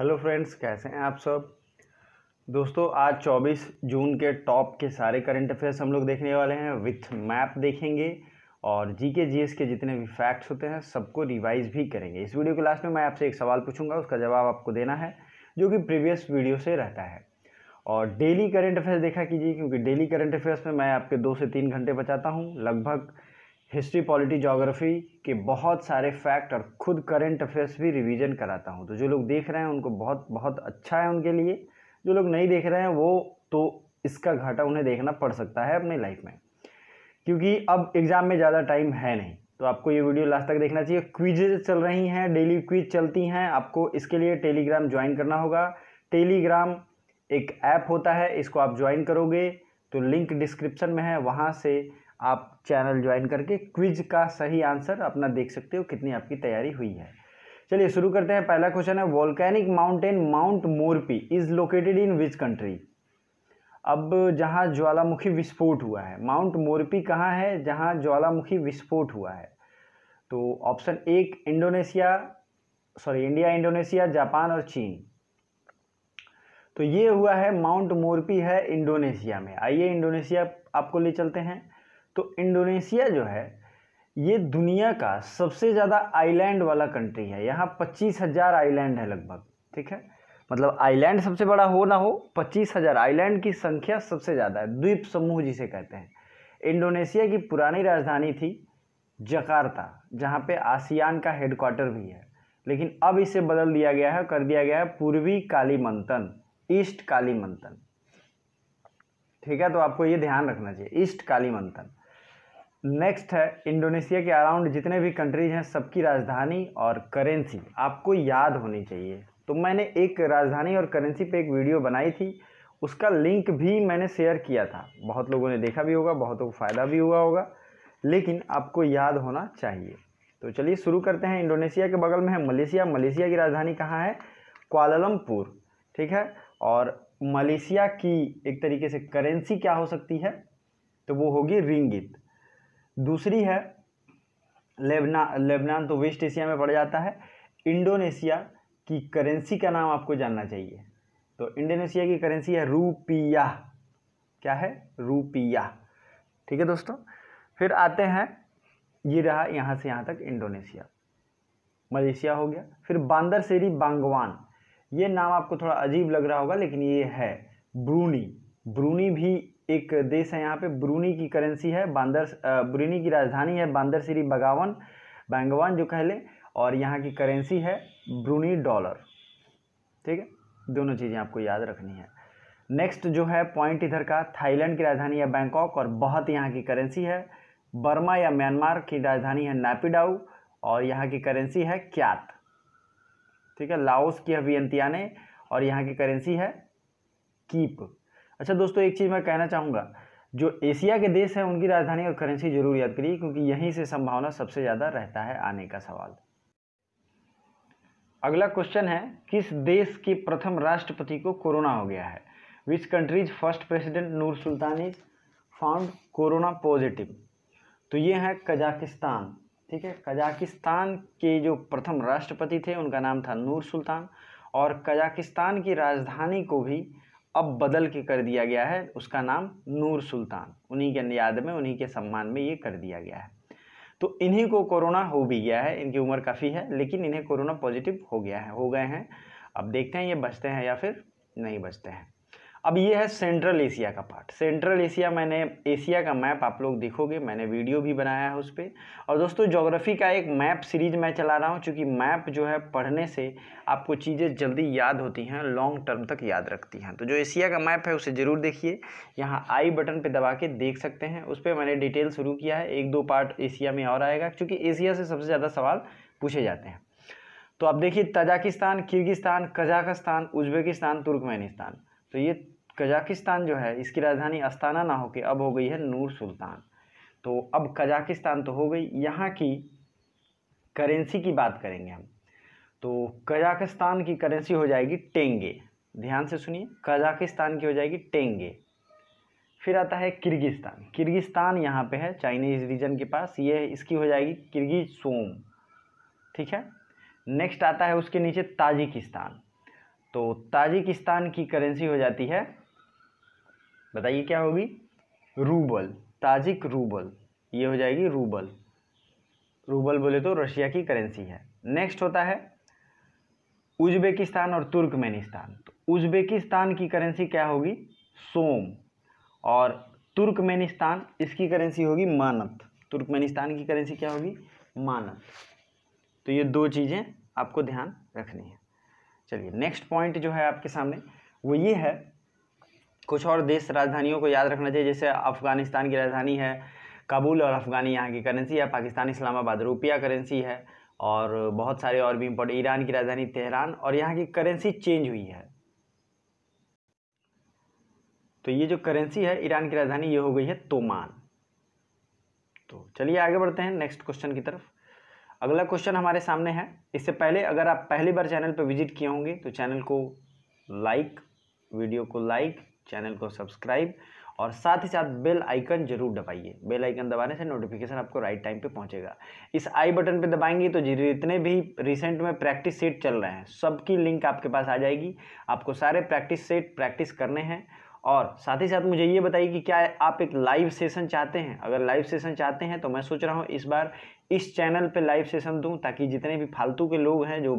hello friends कैसे हैं आप सब दोस्तों आज 24 जून के टॉप के सारे करंट अफेयर्स हम लोग देखने वाले हैं विथ मैप देखेंगे और जी के जी एस के जितने भी फैक्ट्स होते हैं सबको रिवाइज भी करेंगे इस वीडियो के लास्ट में मैं आपसे एक सवाल पूछूंगा उसका जवाब आपको देना है जो कि प्रीवियस वीडियो से रहता है और डेली करंट अफेयर्स देखा कीजिए क्योंकि डेली करंट अफेयर्स में मैं आपके दो से तीन घंटे बचाता हूँ लगभग हिस्ट्री पॉलिटी जोग्राफी के बहुत सारे फैक्ट और खुद करेंट अफेयर्स भी रिवीजन कराता हूँ तो जो लोग देख रहे हैं उनको बहुत बहुत अच्छा है उनके लिए जो लोग नहीं देख रहे हैं वो तो इसका घाटा उन्हें देखना पड़ सकता है अपनी लाइफ में क्योंकि अब एग्ज़ाम में ज़्यादा टाइम है नहीं तो आपको ये वीडियो लास्ट तक देखना चाहिए क्विजेज चल रही हैं डेली क्विज चलती हैं आपको इसके लिए टेलीग्राम ज्वाइन करना होगा टेलीग्राम एक ऐप होता है इसको आप ज्वाइन करोगे तो लिंक डिस्क्रिप्शन में है वहाँ से आप चैनल ज्वाइन करके क्विज का सही आंसर अपना देख सकते हो कितनी आपकी तैयारी हुई है चलिए शुरू करते हैं पहला क्वेश्चन है volcanic mountain Mount Merapi is located in which country अब जहाँ ज्वालामुखी विस्फोट हुआ है माउंट मोरपी कहाँ है जहाँ ज्वालामुखी विस्फोट हुआ है तो ऑप्शन एक Indonesia sorry India Indonesia Japan और चीन तो ये हुआ है माउंट मोरपी है इंडोनेशिया में आइए इंडोनेशिया आपको ले चलते हैं तो इंडोनेशिया जो है ये दुनिया का सबसे ज़्यादा आइलैंड वाला कंट्री है यहाँ पच्चीस हज़ार आईलैंड है लगभग ठीक है मतलब आइलैंड सबसे बड़ा हो ना हो पच्चीस हज़ार आईलैंड की संख्या सबसे ज़्यादा है द्वीप समूह जिसे कहते हैं इंडोनेशिया की पुरानी राजधानी थी जकार्ता जहाँ पे आसियान का हेडक्वार्टर भी है लेकिन अब इसे बदल दिया गया है कर दिया गया है पूर्वी काली ईस्ट काली मंथन ठीक है तो आपको ये ध्यान रखना चाहिए ईस्ट काली मंथन नेक्स्ट है इंडोनेशिया के अराउंड जितने भी कंट्रीज हैं सबकी राजधानी और करेंसी आपको याद होनी चाहिए तो मैंने एक राजधानी और करेंसी पे एक वीडियो बनाई थी उसका लिंक भी मैंने शेयर किया था बहुत लोगों ने देखा भी होगा बहुतों को फ़ायदा भी हुआ होगा लेकिन आपको याद होना चाहिए तो चलिए शुरू करते हैं इंडोनेशिया के बगल में है मलेशिया मलेशिया की राजधानी कहाँ है क्वालमपुर ठीक है और मलेशिया की एक तरीके से करेंसी क्या हो सकती है तो वो होगी रिंगित दूसरी है लेबना लेबनान तो वेस्ट एशिया में पड़ जाता है इंडोनेशिया की करेंसी का नाम आपको जानना चाहिए तो इंडोनेशिया की करेंसी है रूपिया क्या है रूपिया ठीक है दोस्तों फिर आते हैं ये रहा यहाँ से यहाँ तक इंडोनेशिया मलेशिया हो गया फिर बांदर सेरी बांगवान ये नाम आपको थोड़ा अजीब लग रहा होगा लेकिन ये है ब्रूनी ब्रूनी भी एक देश है यहाँ पे ब्रूनी की करेंसी है बांदर ब्रूनी की राजधानी है बांदर श्री बगावन बैंगवान जो कह लें और यहाँ की करेंसी है ब्रूनी डॉलर ठीक है दोनों चीज़ें आपको याद रखनी है नेक्स्ट जो है पॉइंट इधर का थाईलैंड की राजधानी है बैंकॉक और बहुत यहाँ की करेंसी है बर्मा या म्यांमार की राजधानी है नैपिडाउ और यहाँ की करेंसी है क्यात ठीक है लाओस की अभियंतियाने और यहाँ की करेंसी है कीप अच्छा दोस्तों एक चीज़ मैं कहना चाहूँगा जो एशिया के देश हैं उनकी राजधानी और करेंसी जरूर याद करिए क्योंकि यहीं से संभावना सबसे ज़्यादा रहता है आने का सवाल अगला क्वेश्चन है किस देश के प्रथम राष्ट्रपति को कोरोना हो गया है which country's first president Nur Sultan is found corona positive तो ये है कजाकिस्तान ठीक है कजाकिस्तान के जो प्रथम राष्ट्रपति थे उनका नाम था नूर सुल्तान और कजाकिस्तान की राजधानी को भी अब बदल के कर दिया गया है उसका नाम नूर सुल्तान उन्हीं के याद में उन्हीं के सम्मान में ये कर दिया गया है तो इन्हीं को कोरोना हो भी गया है इनकी उम्र काफ़ी है लेकिन इन्हें कोरोना पॉजिटिव हो गया है हो गए हैं अब देखते हैं ये बचते हैं या फिर नहीं बचते हैं अब ये है सेंट्रल एशिया का पार्ट सेंट्रल एशिया मैंने एशिया का मैप आप लोग देखोगे मैंने वीडियो भी बनाया है उस पर और दोस्तों जोग्राफ़ी का एक मैप सीरीज मैं चला रहा हूँ चूँकि मैप जो है पढ़ने से आपको चीज़ें जल्दी याद होती हैं लॉन्ग टर्म तक याद रखती हैं तो जो एशिया का मैप है उसे ज़रूर देखिए यहाँ आई बटन पर दबा के देख सकते हैं उस पर मैंने डिटेल शुरू किया है एक दो पार्ट एशिया में और आएगा क्योंकि एशिया से सबसे ज़्यादा सवाल पूछे जाते हैं तो आप देखिए Tajikistan Kyrgyzstan Kazakhstan Uzbekistan Turkmenistan तो ये कजाकिस्तान जो है इसकी राजधानी अस्ताना ना होकर अब हो गई है नूर सुल्तान तो अब कजाकिस्तान तो हो गई यहाँ की करेंसी की बात करेंगे हम तो कजाकिस्तान की करेंसी हो जाएगी टेंगे ध्यान से सुनिए कजाकिस्तान की हो जाएगी टेंगे फिर आता है किर्गिस्तान किर्गिस्तान यहाँ पे है चाइनीज़ रीजन के पास ये इसकी हो जाएगी किर्गिज सोम ठीक है नेक्स्ट आता है उसके नीचे ताजिकिस्तान तो ताजिकिस्तान की करेंसी हो जाती है बताइए क्या होगी रूबल ताजिक रूबल ये हो जाएगी रूबल रूबल बोले तो रशिया की करेंसी है नेक्स्ट होता है उज्बेकिस्तान और तुर्कमेनिस्तान तो उज्बेकिस्तान की करेंसी क्या होगी सोम और तुर्कमेनिस्तान इसकी करेंसी होगी मानत तुर्कमेनिस्तान की करेंसी क्या होगी मानत तो ये दो चीज़ें आपको ध्यान रखनी है चलिए नेक्स्ट पॉइंट जो है आपके सामने वो ये है कुछ और देश राजधानियों को याद रखना चाहिए जैसे अफ़गानिस्तान की राजधानी है काबुल और अफ़गानी यहाँ की करेंसी है पाकिस्तान इस्लामाबाद रुपया करेंसी है और बहुत सारे और भी इम्पोर्टेंट ईरान की राजधानी तेहरान और यहाँ की करेंसी चेंज हुई है तो ये जो करेंसी है ईरान की राजधानी ये हो गई है तोमान तो चलिए आगे बढ़ते हैं नेक्स्ट क्वेश्चन की तरफ अगला क्वेश्चन हमारे सामने है इससे पहले अगर आप पहली बार चैनल पर विजिट किए होंगे तो चैनल को लाइक वीडियो को लाइक चैनल को सब्सक्राइब और साथ ही साथ बेल आइकन जरूर दबाइए बेल आइकन दबाने से नोटिफिकेशन आपको राइट टाइम पे पहुंचेगा इस आई बटन पे दबाएंगे तो जितने भी रिसेंट में प्रैक्टिस सेट चल रहे हैं सबकी लिंक आपके पास आ जाएगी आपको सारे प्रैक्टिस सेट प्रैक्टिस करने हैं और साथ ही साथ मुझे ये बताइए कि क्या आप एक लाइव सेशन चाहते हैं अगर लाइव सेशन चाहते हैं तो मैं सोच रहा हूँ इस बार इस चैनल पे लाइव सेशन दूँ ताकि जितने भी फालतू के लोग हैं जो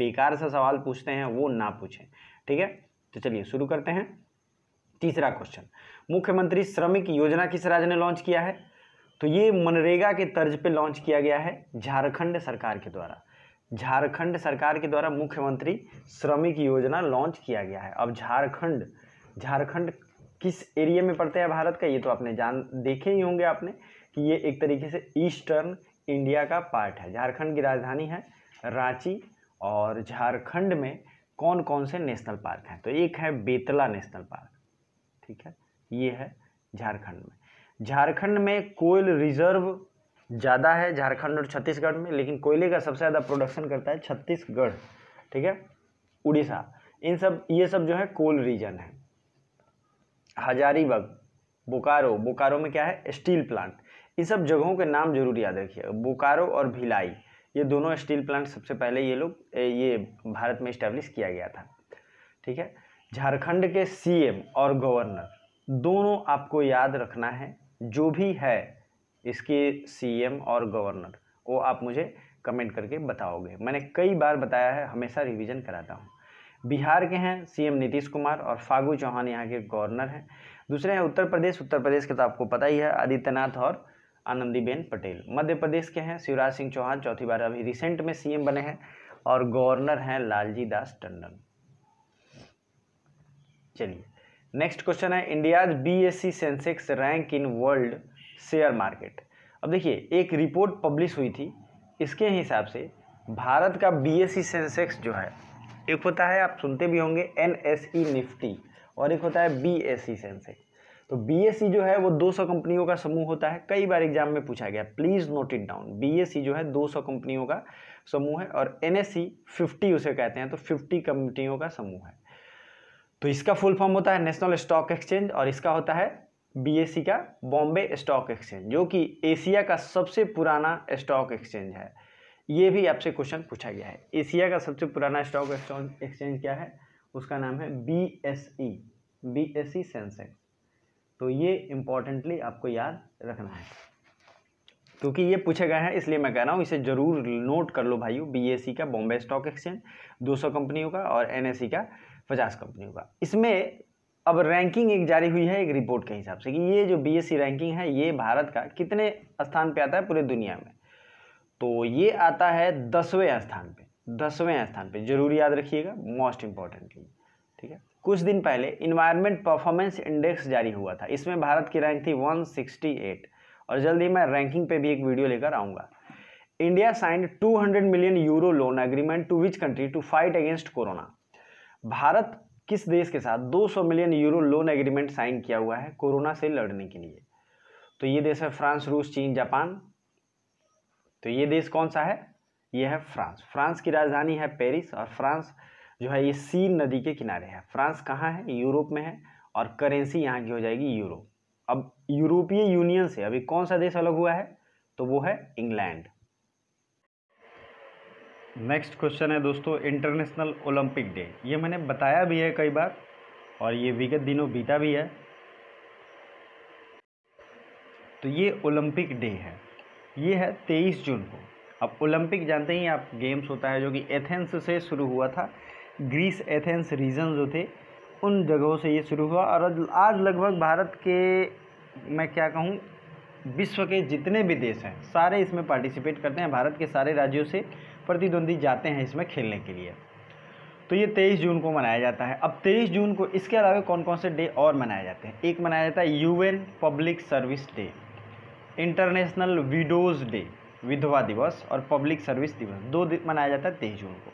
बेकार सा सवाल पूछते हैं वो ना पूछें ठीक है तो चलिए शुरू करते हैं तीसरा क्वेश्चन मुख्यमंत्री श्रमिक योजना किस राज्य ने लॉन्च किया है तो ये मनरेगा के तर्ज पे लॉन्च किया गया है झारखंड सरकार के द्वारा झारखंड सरकार के द्वारा मुख्यमंत्री श्रमिक योजना लॉन्च किया गया है अब झारखंड झारखंड किस एरिया में पड़ता है भारत का ये तो आपने जान देखे ही होंगे आपने कि ये एक तरीके से ईस्टर्न इंडिया का पार्ट है झारखंड की राजधानी है रांची और झारखंड में कौन कौन से नेशनल पार्क हैं तो एक है बेतला नेशनल पार्क ठीक है ये है झारखंड में झारखंड में कोयल रिजर्व ज़्यादा है झारखंड और छत्तीसगढ़ में लेकिन कोयले का सबसे ज़्यादा प्रोडक्शन करता है छत्तीसगढ़ ठीक है उड़ीसा इन सब ये सब जो है कोल रीजन है हजारीबाग बोकारो बोकारो में क्या है स्टील प्लांट इन सब जगहों के नाम जरूर याद रखिएगा बोकारो और भिलाई ये दोनों स्टील प्लांट सबसे पहले ये लोग ये भारत में इस्टेब्लिश किया गया था ठीक है झारखंड के सीएम और गवर्नर दोनों आपको याद रखना है जो भी है इसके सीएम और गवर्नर वो आप मुझे कमेंट करके बताओगे मैंने कई बार बताया है हमेशा रिवीजन कराता हूँ बिहार के हैं सीएम नीतीश कुमार और फागू चौहान यहाँ के गवर्नर हैं दूसरे हैं उत्तर प्रदेश उत्तर प्रदेश के तो आपको पता ही है आदित्यनाथ और आनंदीबेन पटेल मध्य प्रदेश के हैं शिवराज सिंह चौहान चौथी बार अभी रिसेंट में सीएम बने हैं और गवर्नर हैं लालजी दास टंडन चलिए नेक्स्ट क्वेश्चन है India's C Sensex rank in world share market अब देखिए एक रिपोर्ट पब्लिश हुई थी इसके हिसाब से भारत का सी सेंसेक्स जो है एक होता है आप सुनते भी होंगे ई निफ्टी e और एक होता है सी सेंसेक्स तो सी जो है वो 200 कंपनियों का समूह होता है कई बार एग्जाम में पूछा गया please note it down C जो है 200 कंपनियों का समूह है और सी 50 e उसे कहते हैं तो 50 कंपनियों का समूह है तो इसका फुल फॉर्म होता है नेशनल स्टॉक एक्सचेंज और इसका होता है बी का बॉम्बे स्टॉक एक्सचेंज जो कि एशिया का सबसे पुराना स्टॉक एक्सचेंज है ये भी आपसे क्वेश्चन पूछा गया है एशिया का सबसे पुराना स्टॉक एक्सचेंज क्या है उसका नाम है B S E B S E Sensex तो ये इम्पोर्टेंटली आपको याद रखना है क्योंकि ये पूछा गया है इसलिए मैं कह रहा हूँ इसे ज़रूर नोट कर लो भाइयों बी एस ई का बॉम्बे स्टॉक एक्सचेंज 200 कंपनियों का और एन एस ई का पचास कंपनियों का इसमें अब रैंकिंग एक जारी हुई है एक रिपोर्ट के हिसाब से कि ये जो बीएससी रैंकिंग है ये भारत का कितने स्थान पे आता है पूरे दुनिया में तो ये आता है दसवें स्थान पे दसवें स्थान पे जरूर याद रखिएगा मोस्ट इम्पॉर्टेंटली ठीक है कुछ दिन पहले इन्वायरमेंट परफॉर्मेंस इंडेक्स जारी हुआ था इसमें भारत की रैंक थी 168 और जल्दी मैं रैंकिंग पे भी एक वीडियो लेकर आऊँगा India signed 200 million euro loan agreement to which country to fight against corona Bharat किस देश के साथ 200 million euro loan agreement sign किया हुआ है कोरोना से लड़ने के लिए तो ये देश है फ्रांस रूस चीन जापान तो ये देश कौन सा है ये है फ्रांस फ्रांस की राजधानी है पेरिस और फ्रांस जो है ये सीन नदी के किनारे है फ्रांस कहाँ है यूरोप में है और करेंसी यहाँ की हो जाएगी यूरो अब यूरोपीय यूनियन से अभी कौन सा देश अलग हुआ है तो वो है इंग्लैंड नेक्स्ट क्वेश्चन है दोस्तों इंटरनेशनल ओलंपिक डे ये मैंने बताया भी है कई बार और ये विगत दिनों बीता भी है तो ये ओलंपिक डे है ये है तेईस जून को अब ओलंपिक जानते ही आप गेम्स होता है जो कि एथेंस से शुरू हुआ था ग्रीस एथेंस रीजन जो थे उन जगहों से ये शुरू हुआ और आज लगभग भारत के मैं क्या कहूँ विश्व के जितने भी देश हैं सारे इसमें पार्टिसिपेट करते हैं भारत के सारे राज्यों से प्रतिद्वंदी जाते हैं इसमें खेलने के लिए तो ये तेईस जून को मनाया जाता है अब तेईस जून को इसके अलावा कौन कौन से डे और मनाए जाते हैं एक मनाया जाता है U public service day international widows day विधवा दिवस और पब्लिक सर्विस दिवस दो दिन मनाया जाता है तेईस जून को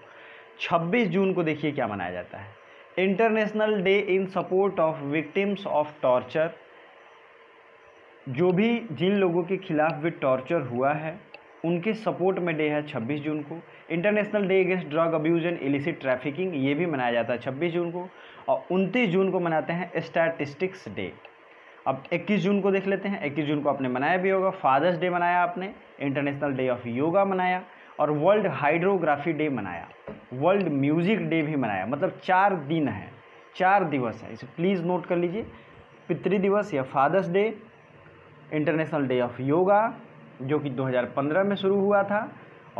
छब्बीस जून को देखिए क्या मनाया जाता है international day in support of victims of torture जो भी जिन लोगों के खिलाफ भी टॉर्चर हुआ है उनके सपोर्ट में डे है 26 जून को international day against drug abuse and illicit trafficking ये भी मनाया जाता है 26 जून को और उनतीस जून को मनाते हैं स्टैटिस्टिक्स डे अब 21 जून को देख लेते हैं 21 जून को आपने मनाया भी होगा फादर्स डे मनाया आपने इंटरनेशनल डे ऑफ योगा मनाया और वर्ल्ड हाइड्रोग्राफी डे मनाया वर्ल्ड म्यूज़िक डे भी मनाया मतलब चार दिन है चार दिवस है इसे प्लीज़ नोट कर लीजिए पितृदिवस दिवस या father's day international day of yoga जो कि 2015 में शुरू हुआ था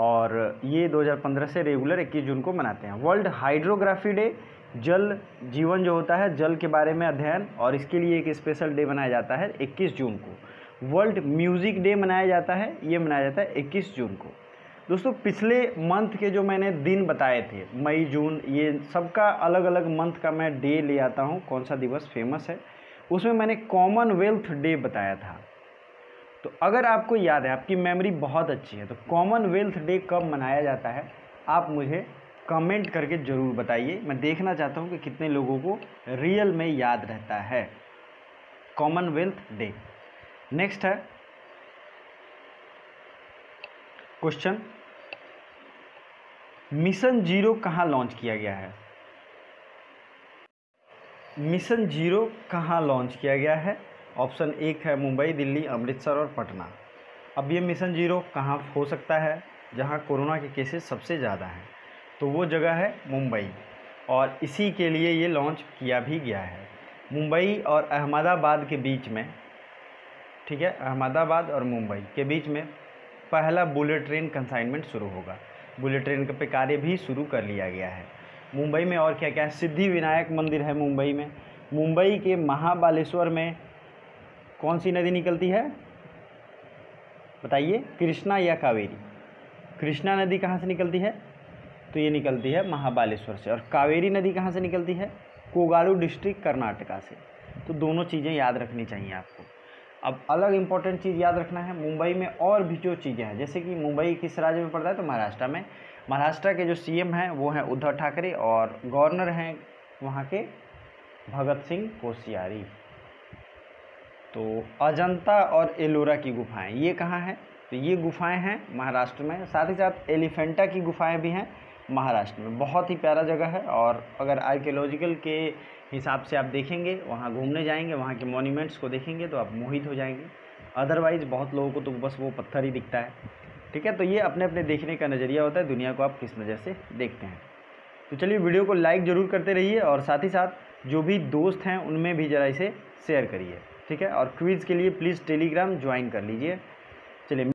और ये 2015 से रेगुलर 21 जून को मनाते हैं वर्ल्ड हाइड्रोग्राफी डे जल जीवन जो होता है जल के बारे में अध्ययन और इसके लिए एक स्पेशल डे मनाया जाता है 21 जून को वर्ल्ड म्यूज़िक डे मनाया जाता है ये मनाया जाता है 21 जून को दोस्तों पिछले मंथ के जो मैंने दिन बताए थे मई जून ये सबका अलग अलग मंथ का मैं डे ले आता हूँ कौन सा दिवस फेमस है उसमें मैंने कॉमनवेल्थ डे बताया था तो अगर आपको याद है आपकी मेमोरी बहुत अच्छी है तो कॉमनवेल्थ डे कब मनाया जाता है आप मुझे कमेंट करके ज़रूर बताइए मैं देखना चाहता हूँ कि कितने लोगों को रियल में याद रहता है कॉमनवेल्थ डे नेक्स्ट है क्वेश्चन मिशन जीरो कहाँ लॉन्च किया गया है मिशन जीरो कहाँ लॉन्च किया गया है ऑप्शन एक है मुंबई दिल्ली अमृतसर और पटना अब ये मिशन ज़ीरो कहाँ हो सकता है जहाँ कोरोना के केसेस सबसे ज़्यादा हैं तो वो जगह है मुंबई और इसी के लिए ये लॉन्च किया भी गया है मुंबई और अहमदाबाद के बीच में ठीक है अहमदाबाद और मुंबई के बीच में पहला बुलेट ट्रेन कंसाइनमेंट शुरू होगा बुलेट ट्रेन का पे कार्य भी शुरू कर लिया गया है मुंबई में और क्या क्या है सिद्धि विनायक मंदिर है मुंबई में मुंबई के महाबालेश्वर में कौन सी नदी निकलती है बताइए कृष्णा या कावेरी कृष्णा नदी कहाँ से निकलती है तो ये निकलती है महाबालेश्वर से और कावेरी नदी कहाँ से निकलती है कोगाड़ू डिस्ट्रिक्ट कर्नाटका से तो दोनों चीज़ें याद रखनी चाहिए आपको अब अलग इम्पॉर्टेंट चीज़ याद रखना है मुंबई में और भी जो चीज़ें हैं जैसे कि मुंबई किस राज्य में पड़ता है तो महाराष्ट्र में महाराष्ट्र के जो सीएम हैं वो हैं उद्धव ठाकरे और गवर्नर हैं वहाँ के भगत सिंह कोश्यारी तो अजंता और एलोरा की गुफाएं ये कहाँ हैं तो ये गुफाएं हैं महाराष्ट्र में साथ ही साथ एलिफेंटा की गुफाएं भी हैं महाराष्ट्र में बहुत ही प्यारा जगह है और अगर आर्कियोलॉजिकल के हिसाब से आप देखेंगे वहाँ घूमने जाएंगे वहाँ के मोन्यूमेंट्स को देखेंगे तो आप मोहित हो जाएंगे अदरवाइज़ बहुत लोगों को तो बस वो पत्थर ही दिखता है ठीक है तो ये अपने अपने देखने का नज़रिया होता है दुनिया को आप किस नज़र से देखते हैं तो चलिए वीडियो को लाइक ज़रूर करते रहिए और साथ ही साथ जो भी दोस्त हैं उनमें भी ज़रा इसे शेयर करिए ठीक है और क्विज़ के लिए प्लीज़ टेलीग्राम ज्वाइन कर लीजिए चलिए